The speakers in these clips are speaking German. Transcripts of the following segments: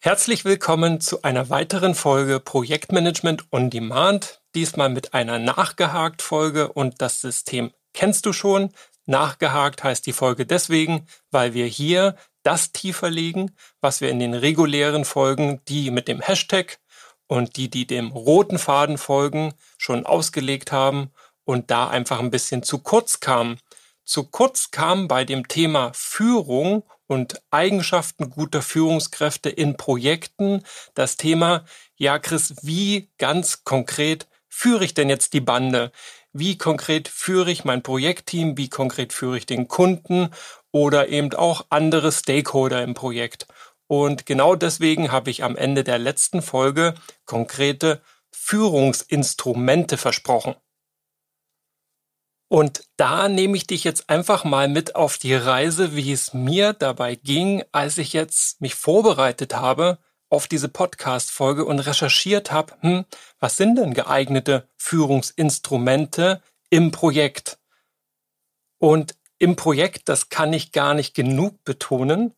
Herzlich willkommen zu einer weiteren Folge Projektmanagement on Demand, diesmal mit einer Nachgehakt Folge und das System kennst du schon. Nachgehakt heißt die Folge deswegen, weil wir hier das tiefer legen, was wir in den regulären Folgen, die mit dem Hashtag und die, die dem roten Faden folgen, schon ausgelegt haben und da einfach ein bisschen zu kurz kam. Zu kurz kam bei dem Thema Führung und Eigenschaften guter Führungskräfte in Projekten das Thema, ja Chris, wie ganz konkret führe ich denn jetzt die Bande? Wie konkret führe ich mein Projektteam? Wie konkret führe ich den Kunden oder eben auch andere Stakeholder im Projekt? Und genau deswegen habe ich am Ende der letzten Folge konkrete Führungsinstrumente versprochen. Und da nehme ich dich jetzt einfach mal mit auf die Reise, wie es mir dabei ging, als ich jetzt mich vorbereitet habe auf diese Podcast-Folge und recherchiert habe, hm, was sind denn geeignete Führungsinstrumente im Projekt? Und im Projekt, das kann ich gar nicht genug betonen,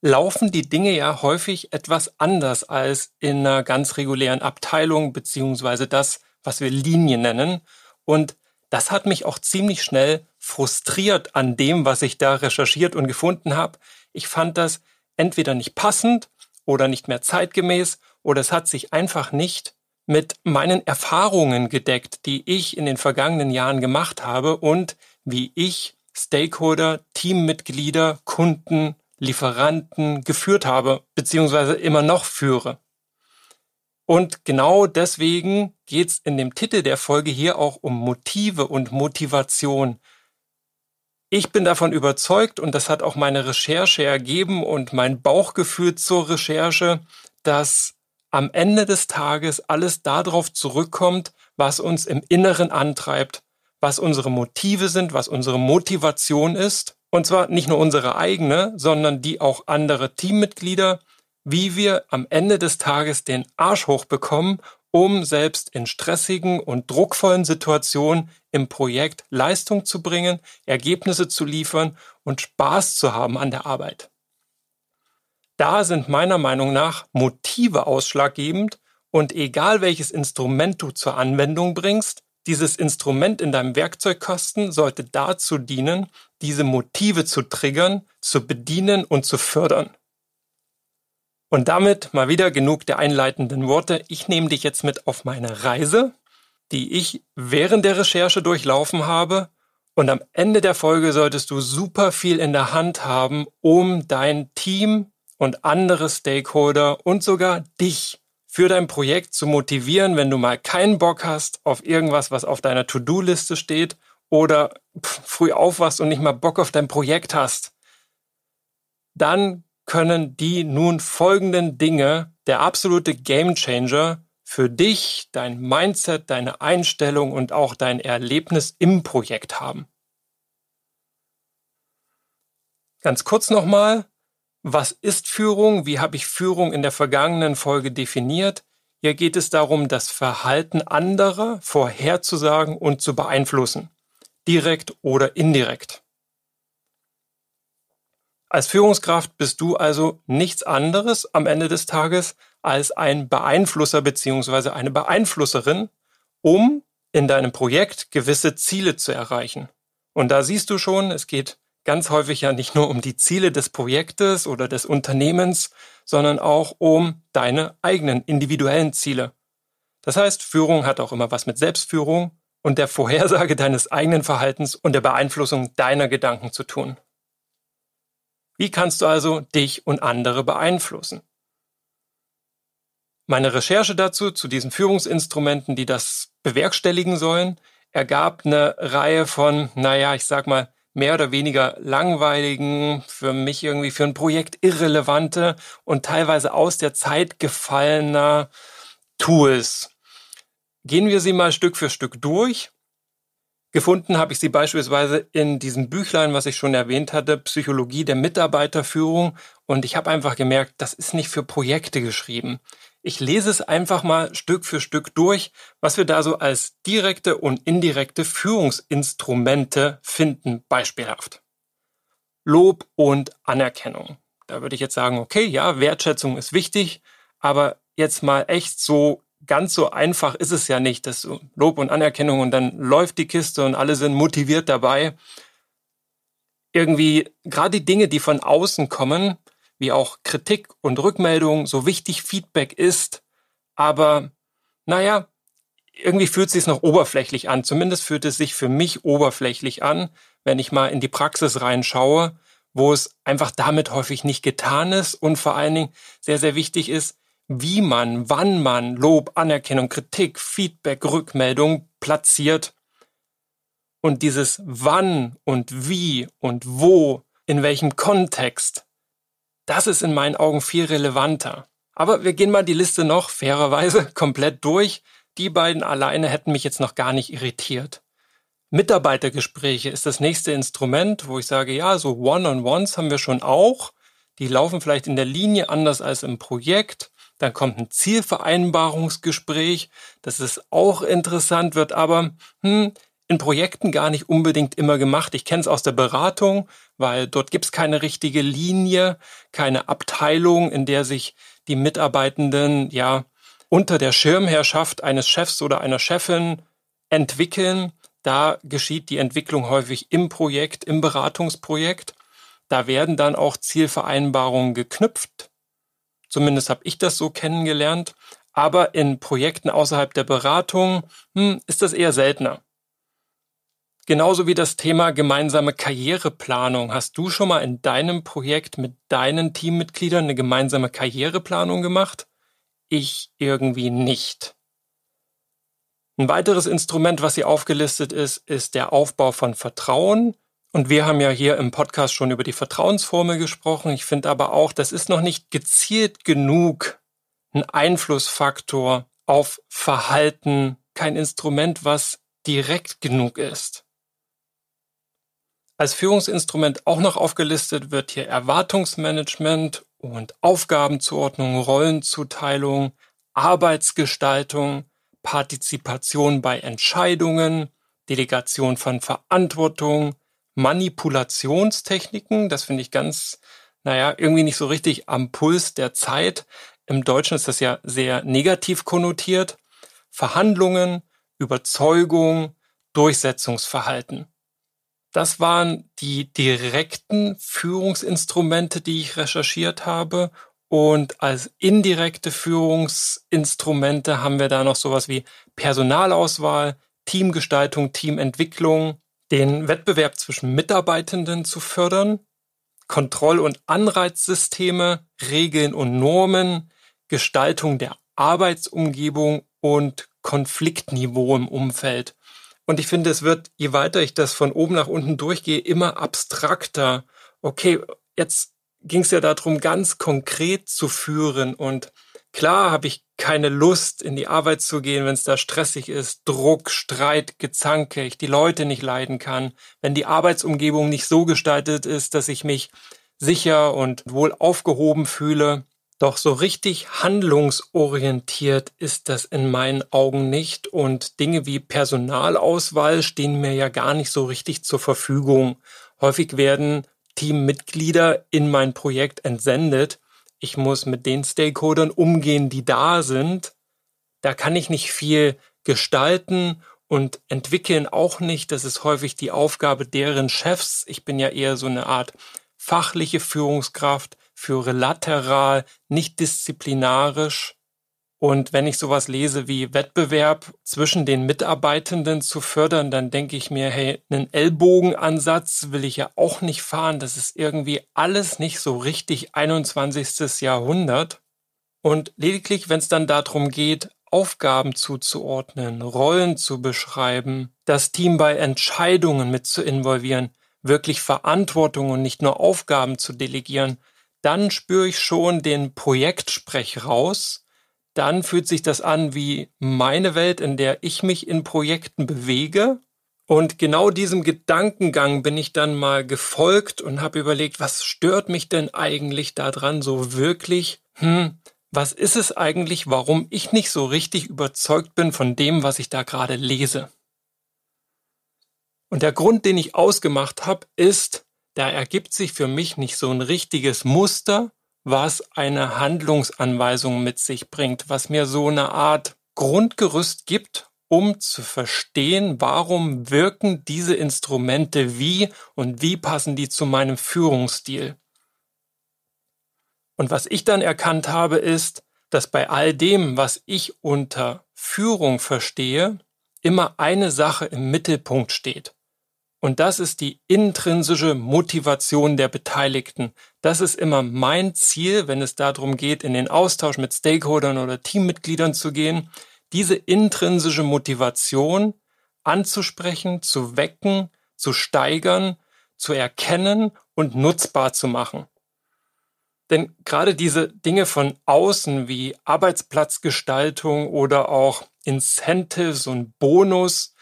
laufen die Dinge ja häufig etwas anders als in einer ganz regulären Abteilung, beziehungsweise das, was wir Linie nennen. Und das hat mich auch ziemlich schnell frustriert an dem, was ich da recherchiert und gefunden habe. Ich fand das entweder nicht passend oder nicht mehr zeitgemäß oder es hat sich einfach nicht mit meinen Erfahrungen gedeckt, die ich in den vergangenen Jahren gemacht habe und wie ich Stakeholder, Teammitglieder, Kunden, Lieferanten geführt habe, bzw. immer noch führe. Und genau deswegen geht es in dem Titel der Folge hier auch um Motive und Motivation. Ich bin davon überzeugt, und das hat auch meine Recherche ergeben und mein Bauchgefühl zur Recherche, dass am Ende des Tages alles darauf zurückkommt, was uns im Inneren antreibt, was unsere Motive sind, was unsere Motivation ist. Und zwar nicht nur unsere eigene, sondern die auch anderer Teammitglieder, wie wir am Ende des Tages den Arsch hochbekommen, um selbst in stressigen und druckvollen Situationen im Projekt Leistung zu bringen, Ergebnisse zu liefern und Spaß zu haben an der Arbeit. Da sind meiner Meinung nach Motive ausschlaggebend und egal welches Instrument du zur Anwendung bringst, dieses Instrument in deinem Werkzeugkasten sollte dazu dienen, diese Motive zu triggern, zu bedienen und zu fördern. Und damit mal wieder genug der einleitenden Worte. Ich nehme dich jetzt mit auf meine Reise, die ich während der Recherche durchlaufen habe. Und am Ende der Folge solltest du super viel in der Hand haben, um dein Team und andere Stakeholder und sogar dich für dein Projekt zu motivieren, wenn du mal keinen Bock hast auf irgendwas, was auf deiner To-Do-Liste steht oder früh aufwachst und nicht mal Bock auf dein Projekt hast. Dann können die nun folgenden Dinge der absolute Gamechanger für dich, dein Mindset, deine Einstellung und auch dein Erlebnis im Projekt haben. Ganz kurz nochmal, was ist Führung? Wie habe ich Führung in der vergangenen Folge definiert? Hier geht es darum, das Verhalten anderer vorherzusagen und zu beeinflussen, direkt oder indirekt. Als Führungskraft bist du also nichts anderes am Ende des Tages als ein Beeinflusser bzw. eine Beeinflusserin, um in deinem Projekt gewisse Ziele zu erreichen. Und da siehst du schon, es geht ganz häufig ja nicht nur um die Ziele des Projektes oder des Unternehmens, sondern auch um deine eigenen individuellen Ziele. Das heißt, Führung hat auch immer was mit Selbstführung und der Vorhersage deines eigenen Verhaltens und der Beeinflussung deiner Gedanken zu tun. Wie kannst du also dich und andere beeinflussen? Meine Recherche dazu, zu diesen Führungsinstrumenten, die das bewerkstelligen sollen, ergab eine Reihe von, naja, ich sag mal, mehr oder weniger langweiligen, für mich irgendwie für ein Projekt irrelevante und teilweise aus der Zeit gefallener Tools. Gehen wir sie mal Stück für Stück durch Gefunden habe ich sie beispielsweise in diesem Büchlein, was ich schon erwähnt hatte, Psychologie der Mitarbeiterführung. Und ich habe einfach gemerkt, das ist nicht für Projekte geschrieben. Ich lese es einfach mal Stück für Stück durch, was wir da so als direkte und indirekte Führungsinstrumente finden, beispielhaft. Lob und Anerkennung. Da würde ich jetzt sagen, okay, ja, Wertschätzung ist wichtig, aber jetzt mal echt so ganz so einfach ist es ja nicht, das Lob und Anerkennung und dann läuft die Kiste und alle sind motiviert dabei. Irgendwie gerade die Dinge, die von außen kommen, wie auch Kritik und Rückmeldung, so wichtig Feedback ist, aber naja, irgendwie fühlt es sich noch oberflächlich an. Zumindest fühlt es sich für mich oberflächlich an, wenn ich mal in die Praxis reinschaue, wo es einfach damit häufig nicht getan ist und vor allen Dingen sehr, sehr wichtig ist, wie man, wann man Lob, Anerkennung, Kritik, Feedback, Rückmeldung platziert. Und dieses wann und wie und wo, in welchem Kontext, das ist in meinen Augen viel relevanter. Aber wir gehen mal die Liste noch fairerweise komplett durch. Die beiden alleine hätten mich jetzt noch gar nicht irritiert. Mitarbeitergespräche ist das nächste Instrument, wo ich sage, ja, so One-on-Ones haben wir schon auch. Die laufen vielleicht in der Linie anders als im Projekt. Dann kommt ein Zielvereinbarungsgespräch. Das ist auch interessant, wird aber hm, in Projekten gar nicht unbedingt immer gemacht. Ich kenne es aus der Beratung, weil dort gibt es keine richtige Linie, keine Abteilung, in der sich die Mitarbeitenden ja unter der Schirmherrschaft eines Chefs oder einer Chefin entwickeln. Da geschieht die Entwicklung häufig im Projekt, im Beratungsprojekt. Da werden dann auch Zielvereinbarungen geknüpft. Zumindest habe ich das so kennengelernt. Aber in Projekten außerhalb der Beratung hm, ist das eher seltener. Genauso wie das Thema gemeinsame Karriereplanung. Hast du schon mal in deinem Projekt mit deinen Teammitgliedern eine gemeinsame Karriereplanung gemacht? Ich irgendwie nicht. Ein weiteres Instrument, was hier aufgelistet ist, ist der Aufbau von Vertrauen und wir haben ja hier im Podcast schon über die Vertrauensformel gesprochen. Ich finde aber auch, das ist noch nicht gezielt genug ein Einflussfaktor auf Verhalten, kein Instrument, was direkt genug ist. Als Führungsinstrument auch noch aufgelistet wird hier Erwartungsmanagement und Aufgabenzuordnung, Rollenzuteilung, Arbeitsgestaltung, Partizipation bei Entscheidungen, Delegation von Verantwortung, Manipulationstechniken. Das finde ich ganz, naja, irgendwie nicht so richtig am Puls der Zeit. Im Deutschen ist das ja sehr negativ konnotiert. Verhandlungen, Überzeugung, Durchsetzungsverhalten. Das waren die direkten Führungsinstrumente, die ich recherchiert habe. Und als indirekte Führungsinstrumente haben wir da noch sowas wie Personalauswahl, Teamgestaltung, Teamentwicklung, den Wettbewerb zwischen Mitarbeitenden zu fördern, Kontroll- und Anreizsysteme, Regeln und Normen, Gestaltung der Arbeitsumgebung und Konfliktniveau im Umfeld. Und ich finde, es wird, je weiter ich das von oben nach unten durchgehe, immer abstrakter. Okay, jetzt ging es ja darum, ganz konkret zu führen und Klar habe ich keine Lust, in die Arbeit zu gehen, wenn es da stressig ist, Druck, Streit, Gezanke, ich die Leute nicht leiden kann, wenn die Arbeitsumgebung nicht so gestaltet ist, dass ich mich sicher und wohl aufgehoben fühle. Doch so richtig handlungsorientiert ist das in meinen Augen nicht und Dinge wie Personalauswahl stehen mir ja gar nicht so richtig zur Verfügung. Häufig werden Teammitglieder in mein Projekt entsendet ich muss mit den Stakeholdern umgehen, die da sind. Da kann ich nicht viel gestalten und entwickeln auch nicht. Das ist häufig die Aufgabe deren Chefs. Ich bin ja eher so eine Art fachliche Führungskraft, führe lateral, nicht disziplinarisch. Und wenn ich sowas lese wie Wettbewerb zwischen den Mitarbeitenden zu fördern, dann denke ich mir, hey, einen Ellbogenansatz will ich ja auch nicht fahren. Das ist irgendwie alles nicht so richtig 21. Jahrhundert. Und lediglich, wenn es dann darum geht, Aufgaben zuzuordnen, Rollen zu beschreiben, das Team bei Entscheidungen mit zu involvieren, wirklich Verantwortung und nicht nur Aufgaben zu delegieren, dann spüre ich schon den Projektsprech raus dann fühlt sich das an wie meine Welt, in der ich mich in Projekten bewege. Und genau diesem Gedankengang bin ich dann mal gefolgt und habe überlegt, was stört mich denn eigentlich daran so wirklich? Hm, was ist es eigentlich, warum ich nicht so richtig überzeugt bin von dem, was ich da gerade lese? Und der Grund, den ich ausgemacht habe, ist, da ergibt sich für mich nicht so ein richtiges Muster, was eine Handlungsanweisung mit sich bringt, was mir so eine Art Grundgerüst gibt, um zu verstehen, warum wirken diese Instrumente wie und wie passen die zu meinem Führungsstil. Und was ich dann erkannt habe, ist, dass bei all dem, was ich unter Führung verstehe, immer eine Sache im Mittelpunkt steht. Und das ist die intrinsische Motivation der Beteiligten. Das ist immer mein Ziel, wenn es darum geht, in den Austausch mit Stakeholdern oder Teammitgliedern zu gehen, diese intrinsische Motivation anzusprechen, zu wecken, zu steigern, zu erkennen und nutzbar zu machen. Denn gerade diese Dinge von außen wie Arbeitsplatzgestaltung oder auch Incentives und Bonus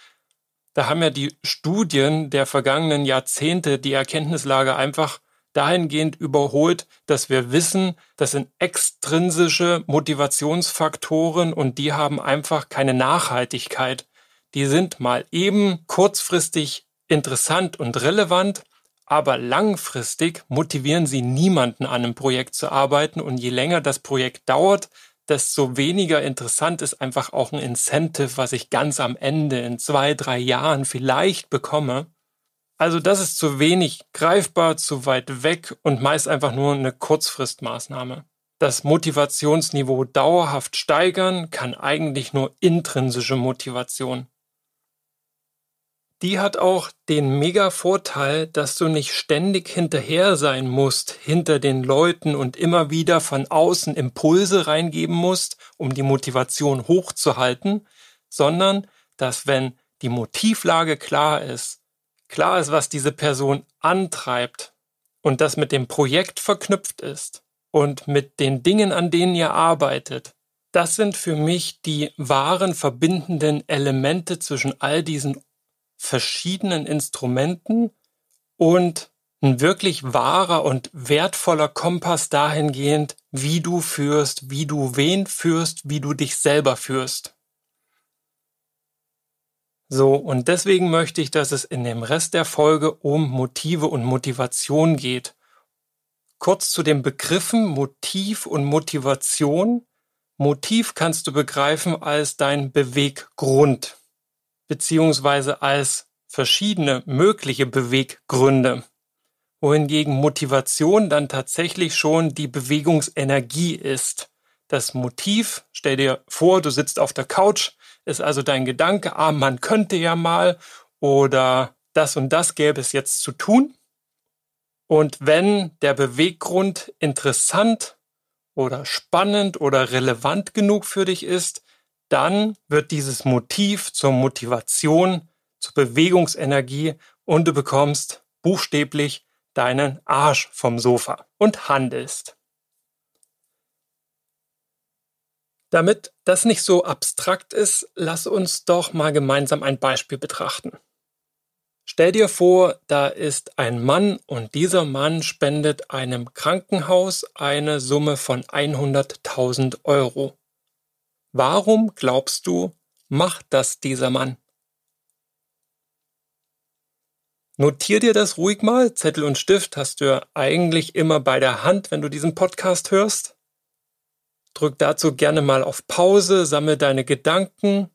da haben ja die Studien der vergangenen Jahrzehnte die Erkenntnislage einfach dahingehend überholt, dass wir wissen, das sind extrinsische Motivationsfaktoren und die haben einfach keine Nachhaltigkeit. Die sind mal eben kurzfristig interessant und relevant, aber langfristig motivieren sie niemanden an einem Projekt zu arbeiten und je länger das Projekt dauert, desto weniger interessant ist einfach auch ein Incentive, was ich ganz am Ende in zwei, drei Jahren vielleicht bekomme. Also das ist zu wenig greifbar, zu weit weg und meist einfach nur eine Kurzfristmaßnahme. Das Motivationsniveau dauerhaft steigern kann eigentlich nur intrinsische Motivation die hat auch den mega Vorteil, dass du nicht ständig hinterher sein musst, hinter den Leuten und immer wieder von außen Impulse reingeben musst, um die Motivation hochzuhalten, sondern dass wenn die Motivlage klar ist, klar ist, was diese Person antreibt und das mit dem Projekt verknüpft ist und mit den Dingen, an denen ihr arbeitet, das sind für mich die wahren verbindenden Elemente zwischen all diesen verschiedenen Instrumenten und ein wirklich wahrer und wertvoller Kompass dahingehend, wie du führst, wie du wen führst, wie du dich selber führst. So, und deswegen möchte ich, dass es in dem Rest der Folge um Motive und Motivation geht. Kurz zu den Begriffen Motiv und Motivation. Motiv kannst du begreifen als dein Beweggrund beziehungsweise als verschiedene mögliche Beweggründe, wohingegen Motivation dann tatsächlich schon die Bewegungsenergie ist. Das Motiv, stell dir vor, du sitzt auf der Couch, ist also dein Gedanke, ah, man könnte ja mal oder das und das gäbe es jetzt zu tun. Und wenn der Beweggrund interessant oder spannend oder relevant genug für dich ist, dann wird dieses Motiv zur Motivation, zur Bewegungsenergie und du bekommst buchstäblich deinen Arsch vom Sofa und handelst. Damit das nicht so abstrakt ist, lass uns doch mal gemeinsam ein Beispiel betrachten. Stell dir vor, da ist ein Mann und dieser Mann spendet einem Krankenhaus eine Summe von 100.000 Euro. Warum glaubst du, macht das dieser Mann? Notier dir das ruhig mal. Zettel und Stift hast du ja eigentlich immer bei der Hand, wenn du diesen Podcast hörst. Drück dazu gerne mal auf Pause, sammel deine Gedanken.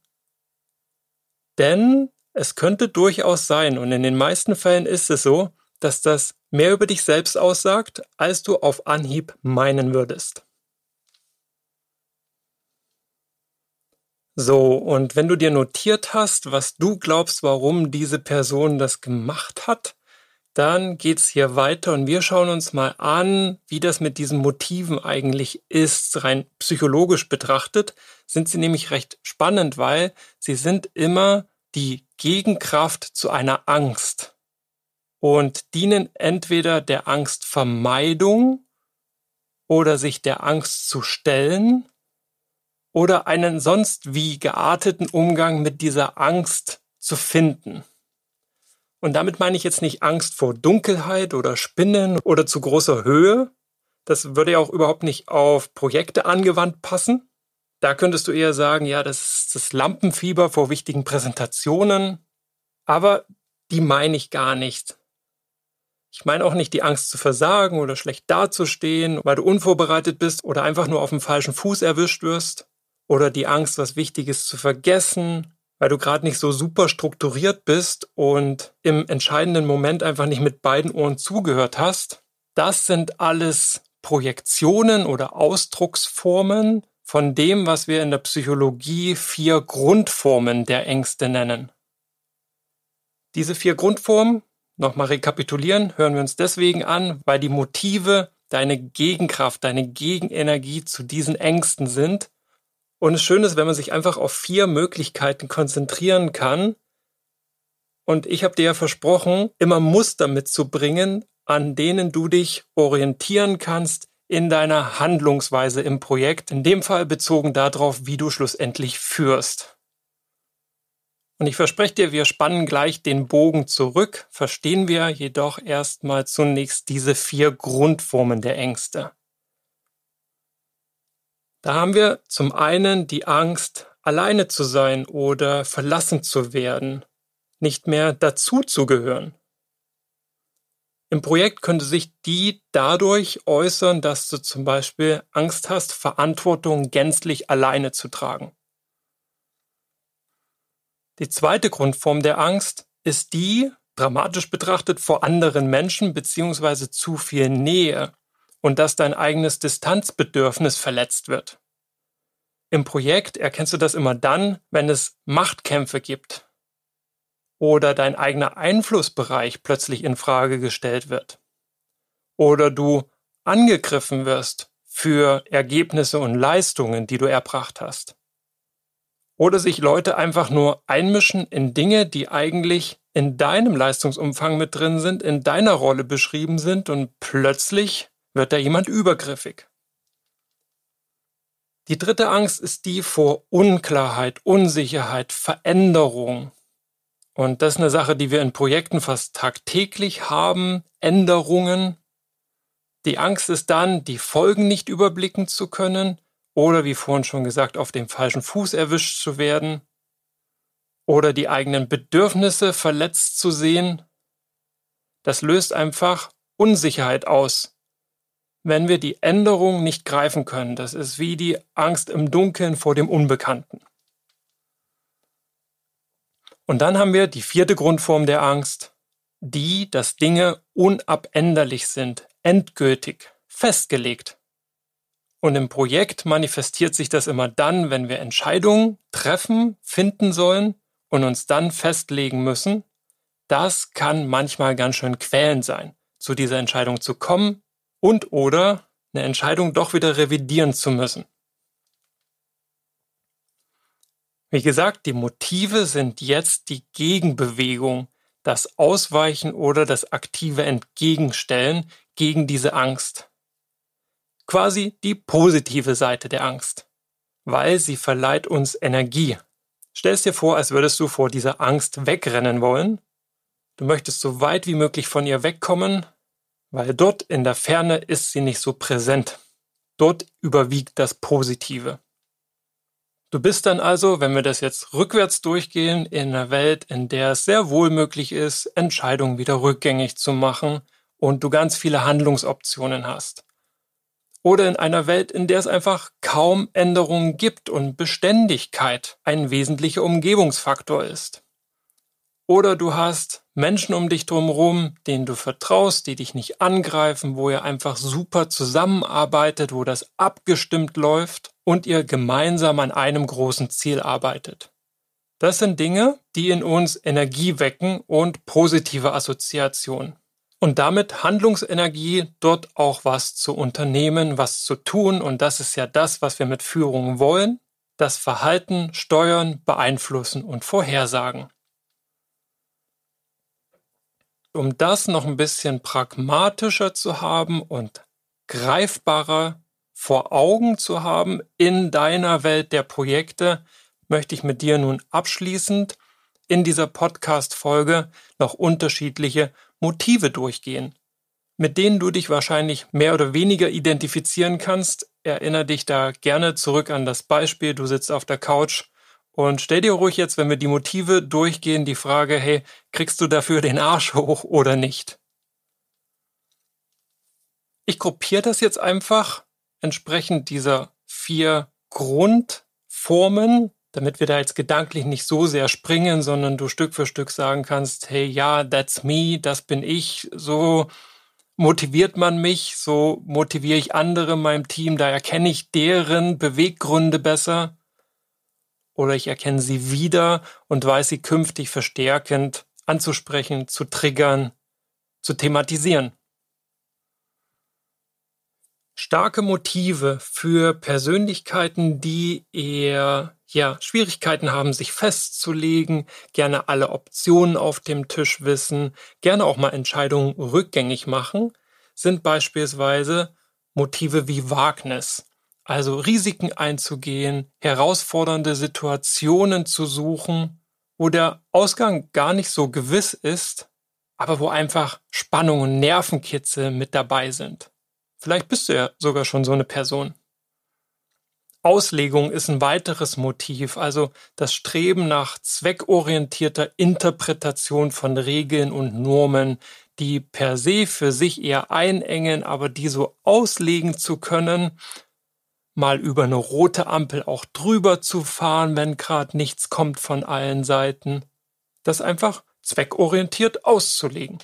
Denn es könnte durchaus sein, und in den meisten Fällen ist es so, dass das mehr über dich selbst aussagt, als du auf Anhieb meinen würdest. So, und wenn du dir notiert hast, was du glaubst, warum diese Person das gemacht hat, dann geht's hier weiter und wir schauen uns mal an, wie das mit diesen Motiven eigentlich ist, rein psychologisch betrachtet, sind sie nämlich recht spannend, weil sie sind immer die Gegenkraft zu einer Angst und dienen entweder der Angstvermeidung oder sich der Angst zu stellen oder einen sonst wie gearteten Umgang mit dieser Angst zu finden. Und damit meine ich jetzt nicht Angst vor Dunkelheit oder Spinnen oder zu großer Höhe. Das würde ja auch überhaupt nicht auf Projekte angewandt passen. Da könntest du eher sagen, ja, das ist das Lampenfieber vor wichtigen Präsentationen. Aber die meine ich gar nicht. Ich meine auch nicht die Angst zu versagen oder schlecht dazustehen, weil du unvorbereitet bist oder einfach nur auf dem falschen Fuß erwischt wirst oder die Angst, was Wichtiges zu vergessen, weil du gerade nicht so super strukturiert bist und im entscheidenden Moment einfach nicht mit beiden Ohren zugehört hast. Das sind alles Projektionen oder Ausdrucksformen von dem, was wir in der Psychologie vier Grundformen der Ängste nennen. Diese vier Grundformen, nochmal rekapitulieren, hören wir uns deswegen an, weil die Motive deine Gegenkraft, deine Gegenenergie zu diesen Ängsten sind und es Schöne ist, wenn man sich einfach auf vier Möglichkeiten konzentrieren kann. Und ich habe dir ja versprochen, immer Muster mitzubringen, an denen du dich orientieren kannst in deiner Handlungsweise im Projekt, in dem Fall bezogen darauf, wie du schlussendlich führst. Und ich verspreche dir, wir spannen gleich den Bogen zurück, verstehen wir jedoch erstmal zunächst diese vier Grundformen der Ängste. Da haben wir zum einen die Angst, alleine zu sein oder verlassen zu werden, nicht mehr dazu zu gehören. Im Projekt könnte sich die dadurch äußern, dass du zum Beispiel Angst hast, Verantwortung gänzlich alleine zu tragen. Die zweite Grundform der Angst ist die, dramatisch betrachtet, vor anderen Menschen bzw. zu viel Nähe und dass dein eigenes Distanzbedürfnis verletzt wird. Im Projekt erkennst du das immer dann, wenn es Machtkämpfe gibt oder dein eigener Einflussbereich plötzlich in Frage gestellt wird oder du angegriffen wirst für Ergebnisse und Leistungen, die du erbracht hast. Oder sich Leute einfach nur einmischen in Dinge, die eigentlich in deinem Leistungsumfang mit drin sind, in deiner Rolle beschrieben sind und plötzlich wird da jemand übergriffig? Die dritte Angst ist die vor Unklarheit, Unsicherheit, Veränderung. Und das ist eine Sache, die wir in Projekten fast tagtäglich haben, Änderungen. Die Angst ist dann, die Folgen nicht überblicken zu können oder, wie vorhin schon gesagt, auf dem falschen Fuß erwischt zu werden oder die eigenen Bedürfnisse verletzt zu sehen. Das löst einfach Unsicherheit aus wenn wir die Änderung nicht greifen können. Das ist wie die Angst im Dunkeln vor dem Unbekannten. Und dann haben wir die vierte Grundform der Angst, die, dass Dinge unabänderlich sind, endgültig, festgelegt. Und im Projekt manifestiert sich das immer dann, wenn wir Entscheidungen treffen, finden sollen und uns dann festlegen müssen. Das kann manchmal ganz schön quälend sein, zu dieser Entscheidung zu kommen, und oder eine Entscheidung doch wieder revidieren zu müssen. Wie gesagt, die Motive sind jetzt die Gegenbewegung, das Ausweichen oder das aktive Entgegenstellen gegen diese Angst. Quasi die positive Seite der Angst, weil sie verleiht uns Energie. Stell dir vor, als würdest du vor dieser Angst wegrennen wollen. Du möchtest so weit wie möglich von ihr wegkommen, weil dort in der Ferne ist sie nicht so präsent. Dort überwiegt das Positive. Du bist dann also, wenn wir das jetzt rückwärts durchgehen, in einer Welt, in der es sehr wohl möglich ist, Entscheidungen wieder rückgängig zu machen und du ganz viele Handlungsoptionen hast. Oder in einer Welt, in der es einfach kaum Änderungen gibt und Beständigkeit ein wesentlicher Umgebungsfaktor ist. Oder du hast Menschen um dich drumherum, denen du vertraust, die dich nicht angreifen, wo ihr einfach super zusammenarbeitet, wo das abgestimmt läuft und ihr gemeinsam an einem großen Ziel arbeitet. Das sind Dinge, die in uns Energie wecken und positive Assoziationen. Und damit Handlungsenergie, dort auch was zu unternehmen, was zu tun. Und das ist ja das, was wir mit Führung wollen. Das Verhalten steuern, beeinflussen und vorhersagen um das noch ein bisschen pragmatischer zu haben und greifbarer vor Augen zu haben in deiner Welt der Projekte, möchte ich mit dir nun abschließend in dieser Podcast-Folge noch unterschiedliche Motive durchgehen, mit denen du dich wahrscheinlich mehr oder weniger identifizieren kannst. Erinnere dich da gerne zurück an das Beispiel, du sitzt auf der Couch und stell dir ruhig jetzt, wenn wir die Motive durchgehen, die Frage, hey, kriegst du dafür den Arsch hoch oder nicht? Ich gruppiere das jetzt einfach entsprechend dieser vier Grundformen, damit wir da jetzt gedanklich nicht so sehr springen, sondern du Stück für Stück sagen kannst, hey, ja, that's me, das bin ich, so motiviert man mich, so motiviere ich andere in meinem Team, da erkenne ich deren Beweggründe besser oder ich erkenne sie wieder und weiß sie künftig verstärkend anzusprechen, zu triggern, zu thematisieren. Starke Motive für Persönlichkeiten, die eher ja, Schwierigkeiten haben, sich festzulegen, gerne alle Optionen auf dem Tisch wissen, gerne auch mal Entscheidungen rückgängig machen, sind beispielsweise Motive wie Wagnis also Risiken einzugehen, herausfordernde Situationen zu suchen, wo der Ausgang gar nicht so gewiss ist, aber wo einfach Spannung und Nervenkitze mit dabei sind. Vielleicht bist du ja sogar schon so eine Person. Auslegung ist ein weiteres Motiv, also das Streben nach zweckorientierter Interpretation von Regeln und Normen, die per se für sich eher einengen, aber die so auslegen zu können, mal über eine rote Ampel auch drüber zu fahren, wenn gerade nichts kommt von allen Seiten. Das einfach zweckorientiert auszulegen.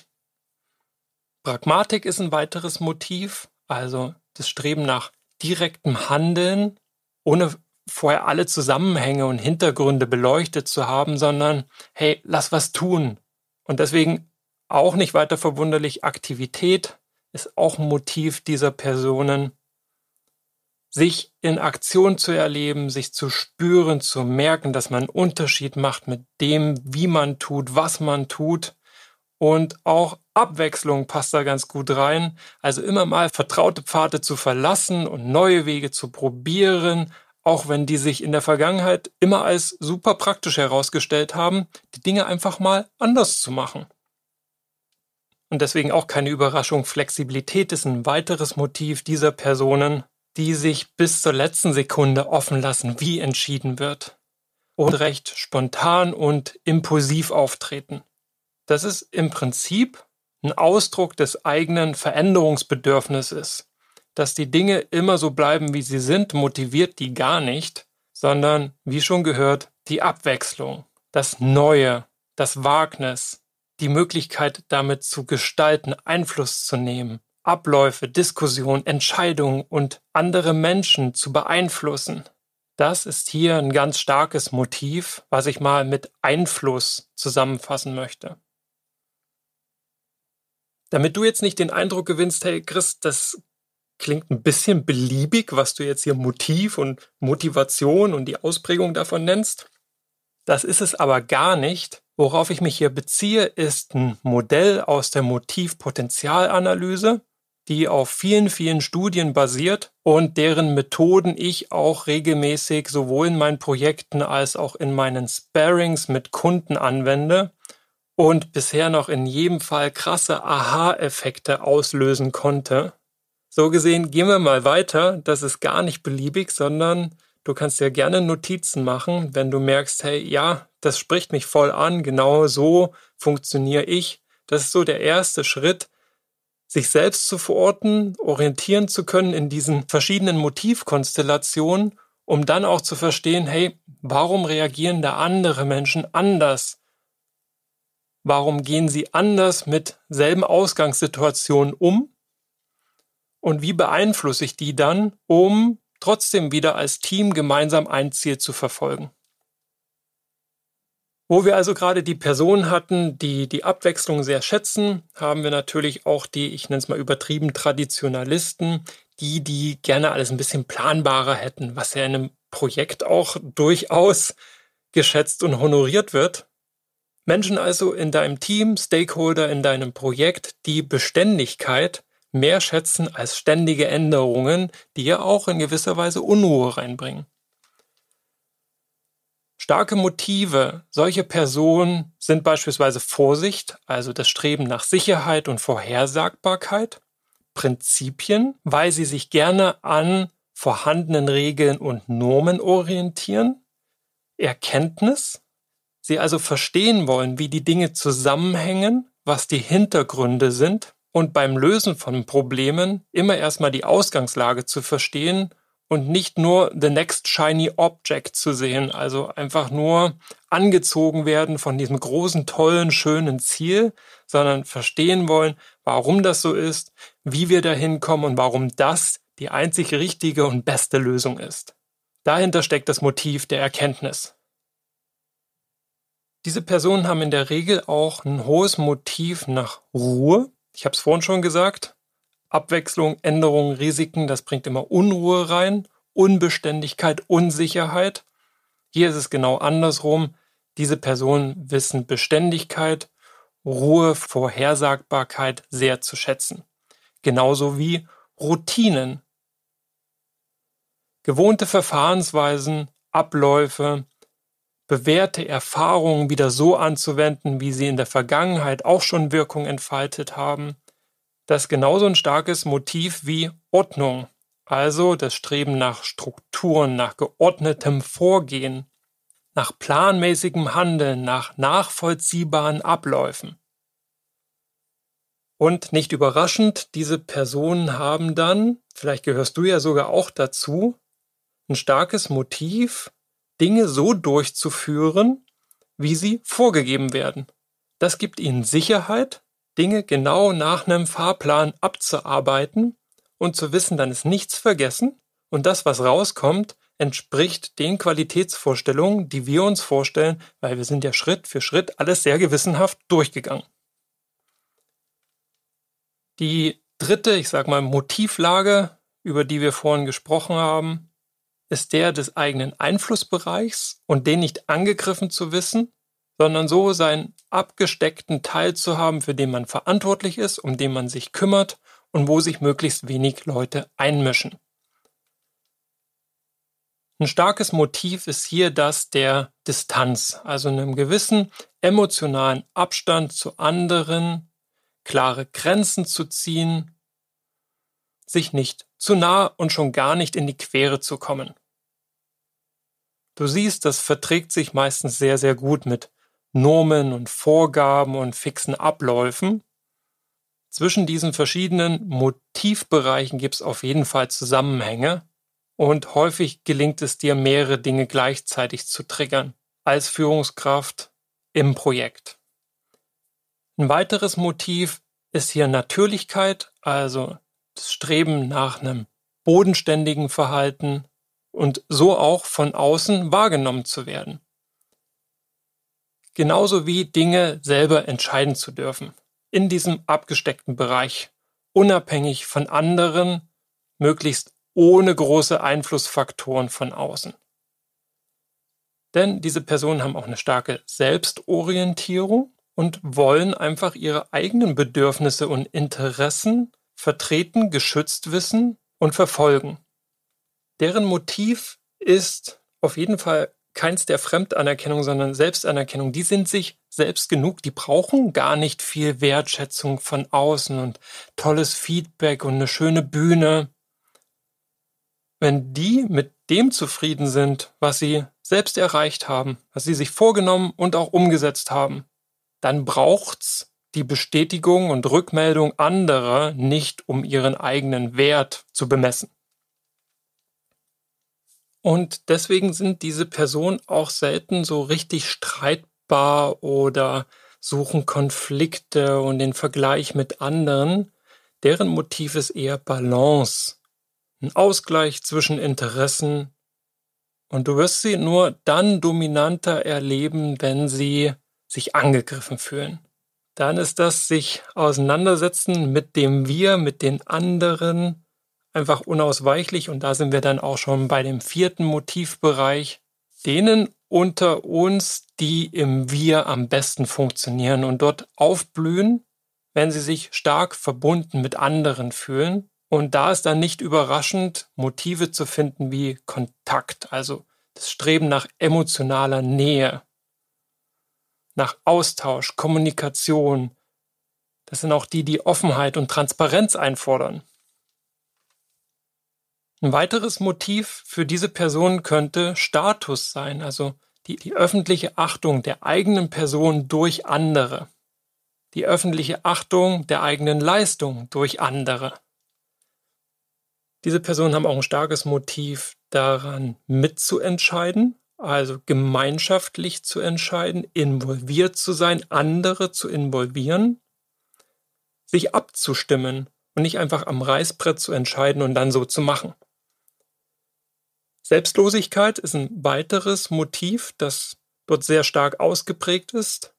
Pragmatik ist ein weiteres Motiv, also das Streben nach direktem Handeln, ohne vorher alle Zusammenhänge und Hintergründe beleuchtet zu haben, sondern hey, lass was tun. Und deswegen auch nicht weiter verwunderlich, Aktivität ist auch ein Motiv dieser Personen sich in Aktion zu erleben, sich zu spüren, zu merken, dass man Unterschied macht mit dem, wie man tut, was man tut. Und auch Abwechslung passt da ganz gut rein. Also immer mal vertraute Pfade zu verlassen und neue Wege zu probieren, auch wenn die sich in der Vergangenheit immer als super praktisch herausgestellt haben, die Dinge einfach mal anders zu machen. Und deswegen auch keine Überraschung, Flexibilität ist ein weiteres Motiv dieser Personen, die sich bis zur letzten Sekunde offen lassen, wie entschieden wird. Und recht spontan und impulsiv auftreten. Das ist im Prinzip ein Ausdruck des eigenen Veränderungsbedürfnisses, dass die Dinge immer so bleiben, wie sie sind, motiviert die gar nicht, sondern, wie schon gehört, die Abwechslung, das Neue, das Wagnis, die Möglichkeit damit zu gestalten, Einfluss zu nehmen, Abläufe, Diskussionen, Entscheidungen und andere Menschen zu beeinflussen. Das ist hier ein ganz starkes Motiv, was ich mal mit Einfluss zusammenfassen möchte. Damit du jetzt nicht den Eindruck gewinnst, hey Chris, das klingt ein bisschen beliebig, was du jetzt hier Motiv und Motivation und die Ausprägung davon nennst. Das ist es aber gar nicht. Worauf ich mich hier beziehe, ist ein Modell aus der Motivpotenzialanalyse, die auf vielen, vielen Studien basiert und deren Methoden ich auch regelmäßig sowohl in meinen Projekten als auch in meinen Sparings mit Kunden anwende und bisher noch in jedem Fall krasse Aha-Effekte auslösen konnte. So gesehen gehen wir mal weiter. Das ist gar nicht beliebig, sondern du kannst dir gerne Notizen machen, wenn du merkst, hey, ja, das spricht mich voll an, genau so funktioniere ich. Das ist so der erste Schritt, sich selbst zu verorten, orientieren zu können in diesen verschiedenen Motivkonstellationen, um dann auch zu verstehen, hey, warum reagieren da andere Menschen anders? Warum gehen sie anders mit selben Ausgangssituationen um? Und wie beeinflusse ich die dann, um trotzdem wieder als Team gemeinsam ein Ziel zu verfolgen? Wo wir also gerade die Personen hatten, die die Abwechslung sehr schätzen, haben wir natürlich auch die, ich nenne es mal übertrieben, Traditionalisten, die, die gerne alles ein bisschen planbarer hätten, was ja in einem Projekt auch durchaus geschätzt und honoriert wird. Menschen also in deinem Team, Stakeholder in deinem Projekt, die Beständigkeit mehr schätzen als ständige Änderungen, die ja auch in gewisser Weise Unruhe reinbringen. Starke Motive solche Personen sind beispielsweise Vorsicht, also das Streben nach Sicherheit und Vorhersagbarkeit, Prinzipien, weil sie sich gerne an vorhandenen Regeln und Normen orientieren, Erkenntnis, sie also verstehen wollen, wie die Dinge zusammenhängen, was die Hintergründe sind und beim Lösen von Problemen immer erstmal die Ausgangslage zu verstehen und nicht nur the next shiny object zu sehen, also einfach nur angezogen werden von diesem großen, tollen, schönen Ziel, sondern verstehen wollen, warum das so ist, wie wir dahin kommen und warum das die einzig richtige und beste Lösung ist. Dahinter steckt das Motiv der Erkenntnis. Diese Personen haben in der Regel auch ein hohes Motiv nach Ruhe. Ich habe es vorhin schon gesagt, Abwechslung, Änderungen, Risiken, das bringt immer Unruhe rein, Unbeständigkeit, Unsicherheit. Hier ist es genau andersrum. Diese Personen wissen Beständigkeit, Ruhe, Vorhersagbarkeit sehr zu schätzen. Genauso wie Routinen. Gewohnte Verfahrensweisen, Abläufe, bewährte Erfahrungen wieder so anzuwenden, wie sie in der Vergangenheit auch schon Wirkung entfaltet haben das genauso ein starkes Motiv wie Ordnung, also das Streben nach Strukturen, nach geordnetem Vorgehen, nach planmäßigem Handeln, nach nachvollziehbaren Abläufen. Und nicht überraschend, diese Personen haben dann, vielleicht gehörst du ja sogar auch dazu, ein starkes Motiv, Dinge so durchzuführen, wie sie vorgegeben werden. Das gibt ihnen Sicherheit, Dinge genau nach einem Fahrplan abzuarbeiten und zu wissen, dann ist nichts vergessen und das, was rauskommt, entspricht den Qualitätsvorstellungen, die wir uns vorstellen, weil wir sind ja Schritt für Schritt alles sehr gewissenhaft durchgegangen. Die dritte, ich sag mal, Motivlage, über die wir vorhin gesprochen haben, ist der des eigenen Einflussbereichs und den nicht angegriffen zu wissen sondern so seinen abgesteckten Teil zu haben, für den man verantwortlich ist, um den man sich kümmert und wo sich möglichst wenig Leute einmischen. Ein starkes Motiv ist hier das der Distanz, also einem gewissen emotionalen Abstand zu anderen, klare Grenzen zu ziehen, sich nicht zu nah und schon gar nicht in die Quere zu kommen. Du siehst, das verträgt sich meistens sehr, sehr gut mit Normen und Vorgaben und fixen Abläufen. Zwischen diesen verschiedenen Motivbereichen gibt es auf jeden Fall Zusammenhänge und häufig gelingt es dir, mehrere Dinge gleichzeitig zu triggern als Führungskraft im Projekt. Ein weiteres Motiv ist hier Natürlichkeit, also das Streben nach einem bodenständigen Verhalten und so auch von außen wahrgenommen zu werden genauso wie Dinge selber entscheiden zu dürfen, in diesem abgesteckten Bereich, unabhängig von anderen, möglichst ohne große Einflussfaktoren von außen. Denn diese Personen haben auch eine starke Selbstorientierung und wollen einfach ihre eigenen Bedürfnisse und Interessen vertreten, geschützt wissen und verfolgen. Deren Motiv ist auf jeden Fall keins der Fremdanerkennung, sondern Selbstanerkennung. Die sind sich selbst genug, die brauchen gar nicht viel Wertschätzung von außen und tolles Feedback und eine schöne Bühne. Wenn die mit dem zufrieden sind, was sie selbst erreicht haben, was sie sich vorgenommen und auch umgesetzt haben, dann braucht's die Bestätigung und Rückmeldung anderer nicht, um ihren eigenen Wert zu bemessen. Und deswegen sind diese Personen auch selten so richtig streitbar oder suchen Konflikte und den Vergleich mit anderen. Deren Motiv ist eher Balance, ein Ausgleich zwischen Interessen. Und du wirst sie nur dann dominanter erleben, wenn sie sich angegriffen fühlen. Dann ist das sich auseinandersetzen mit dem Wir, mit den anderen, einfach unausweichlich. Und da sind wir dann auch schon bei dem vierten Motivbereich, denen unter uns, die im Wir am besten funktionieren und dort aufblühen, wenn sie sich stark verbunden mit anderen fühlen. Und da ist dann nicht überraschend, Motive zu finden wie Kontakt, also das Streben nach emotionaler Nähe, nach Austausch, Kommunikation. Das sind auch die, die Offenheit und Transparenz einfordern. Ein weiteres Motiv für diese Person könnte Status sein, also die, die öffentliche Achtung der eigenen Person durch andere, die öffentliche Achtung der eigenen Leistung durch andere. Diese Personen haben auch ein starkes Motiv daran, mitzuentscheiden, also gemeinschaftlich zu entscheiden, involviert zu sein, andere zu involvieren, sich abzustimmen und nicht einfach am Reißbrett zu entscheiden und dann so zu machen. Selbstlosigkeit ist ein weiteres Motiv, das dort sehr stark ausgeprägt ist.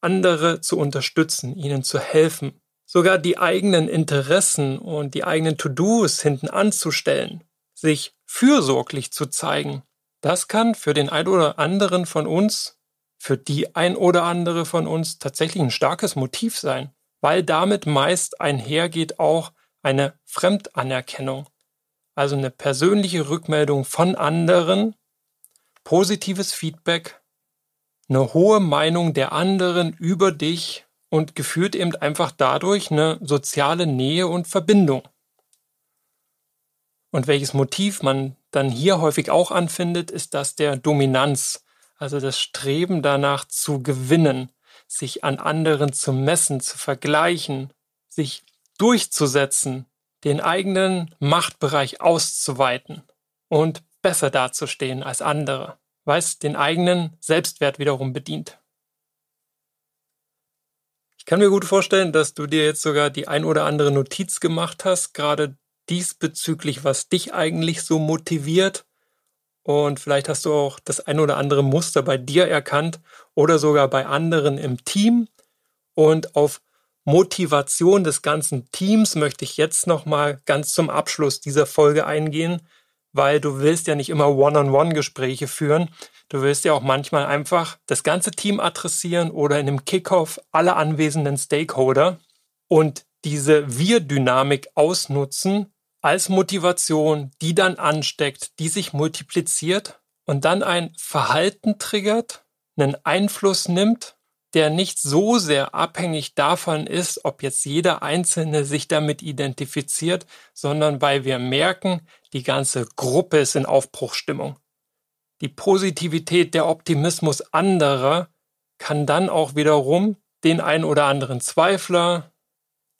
Andere zu unterstützen, ihnen zu helfen, sogar die eigenen Interessen und die eigenen To-Dos hinten anzustellen, sich fürsorglich zu zeigen, das kann für den ein oder anderen von uns, für die ein oder andere von uns tatsächlich ein starkes Motiv sein, weil damit meist einhergeht auch eine Fremdanerkennung also eine persönliche Rückmeldung von anderen, positives Feedback, eine hohe Meinung der anderen über dich und geführt eben einfach dadurch eine soziale Nähe und Verbindung. Und welches Motiv man dann hier häufig auch anfindet, ist das der Dominanz, also das Streben danach zu gewinnen, sich an anderen zu messen, zu vergleichen, sich durchzusetzen, den eigenen Machtbereich auszuweiten und besser dazustehen als andere, weil es den eigenen Selbstwert wiederum bedient. Ich kann mir gut vorstellen, dass du dir jetzt sogar die ein oder andere Notiz gemacht hast, gerade diesbezüglich, was dich eigentlich so motiviert. Und vielleicht hast du auch das ein oder andere Muster bei dir erkannt oder sogar bei anderen im Team. Und auf Motivation des ganzen Teams möchte ich jetzt nochmal ganz zum Abschluss dieser Folge eingehen, weil du willst ja nicht immer One-on-One-Gespräche führen. Du willst ja auch manchmal einfach das ganze Team adressieren oder in einem Kickoff alle anwesenden Stakeholder und diese Wir-Dynamik ausnutzen als Motivation, die dann ansteckt, die sich multipliziert und dann ein Verhalten triggert, einen Einfluss nimmt der nicht so sehr abhängig davon ist, ob jetzt jeder Einzelne sich damit identifiziert, sondern weil wir merken, die ganze Gruppe ist in Aufbruchstimmung. Die Positivität, der Optimismus anderer kann dann auch wiederum den ein oder anderen Zweifler,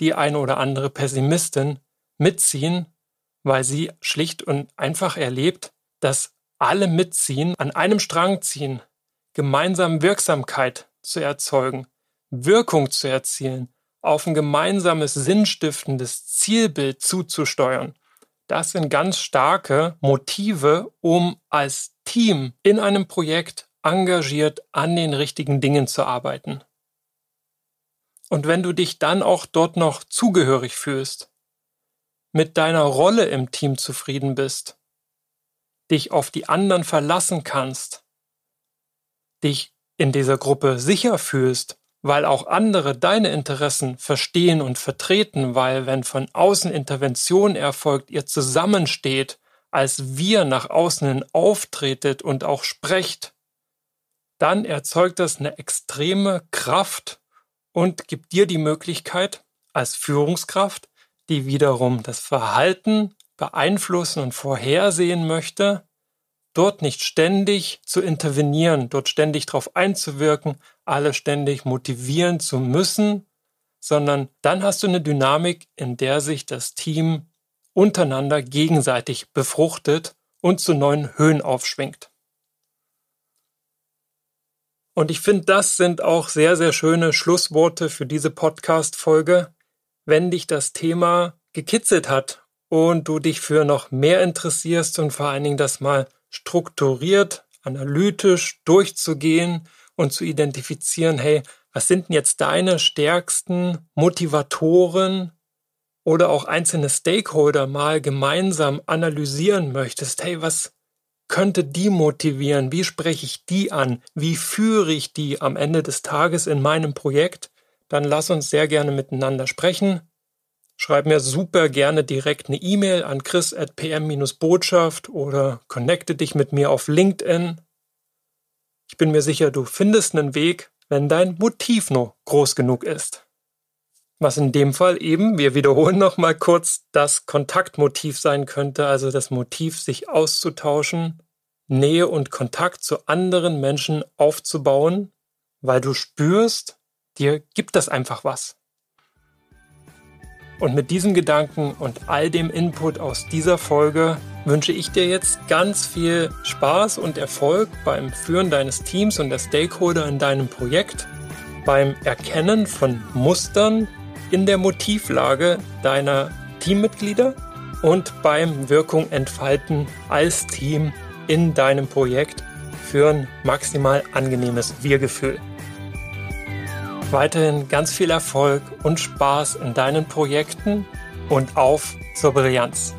die ein oder andere Pessimistin mitziehen, weil sie schlicht und einfach erlebt, dass alle mitziehen, an einem Strang ziehen, gemeinsam Wirksamkeit zu erzeugen, Wirkung zu erzielen, auf ein gemeinsames sinnstiftendes Zielbild zuzusteuern. Das sind ganz starke Motive, um als Team in einem Projekt engagiert an den richtigen Dingen zu arbeiten. Und wenn du dich dann auch dort noch zugehörig fühlst, mit deiner Rolle im Team zufrieden bist, dich auf die anderen verlassen kannst, dich in dieser Gruppe sicher fühlst, weil auch andere deine Interessen verstehen und vertreten, weil wenn von außen Intervention erfolgt, ihr zusammensteht, als wir nach außen hin auftretet und auch sprecht, dann erzeugt das eine extreme Kraft und gibt dir die Möglichkeit, als Führungskraft, die wiederum das Verhalten beeinflussen und vorhersehen möchte, dort nicht ständig zu intervenieren, dort ständig darauf einzuwirken, alle ständig motivieren zu müssen, sondern dann hast du eine Dynamik, in der sich das Team untereinander gegenseitig befruchtet und zu neuen Höhen aufschwingt. Und ich finde, das sind auch sehr, sehr schöne Schlussworte für diese Podcast-Folge. Wenn dich das Thema gekitzelt hat und du dich für noch mehr interessierst und vor allen Dingen das mal strukturiert, analytisch durchzugehen und zu identifizieren, hey, was sind denn jetzt deine stärksten Motivatoren oder auch einzelne Stakeholder mal gemeinsam analysieren möchtest, hey, was könnte die motivieren? Wie spreche ich die an? Wie führe ich die am Ende des Tages in meinem Projekt? Dann lass uns sehr gerne miteinander sprechen. Schreib mir super gerne direkt eine E-Mail an chris.pm-botschaft oder connecte dich mit mir auf LinkedIn. Ich bin mir sicher, du findest einen Weg, wenn dein Motiv nur groß genug ist. Was in dem Fall eben, wir wiederholen nochmal kurz, das Kontaktmotiv sein könnte, also das Motiv, sich auszutauschen, Nähe und Kontakt zu anderen Menschen aufzubauen, weil du spürst, dir gibt das einfach was. Und mit diesem Gedanken und all dem Input aus dieser Folge wünsche ich dir jetzt ganz viel Spaß und Erfolg beim Führen deines Teams und der Stakeholder in deinem Projekt, beim Erkennen von Mustern in der Motivlage deiner Teammitglieder und beim Wirkung entfalten als Team in deinem Projekt für ein maximal angenehmes Wir-Gefühl. Weiterhin ganz viel Erfolg und Spaß in deinen Projekten und auf zur Brillanz!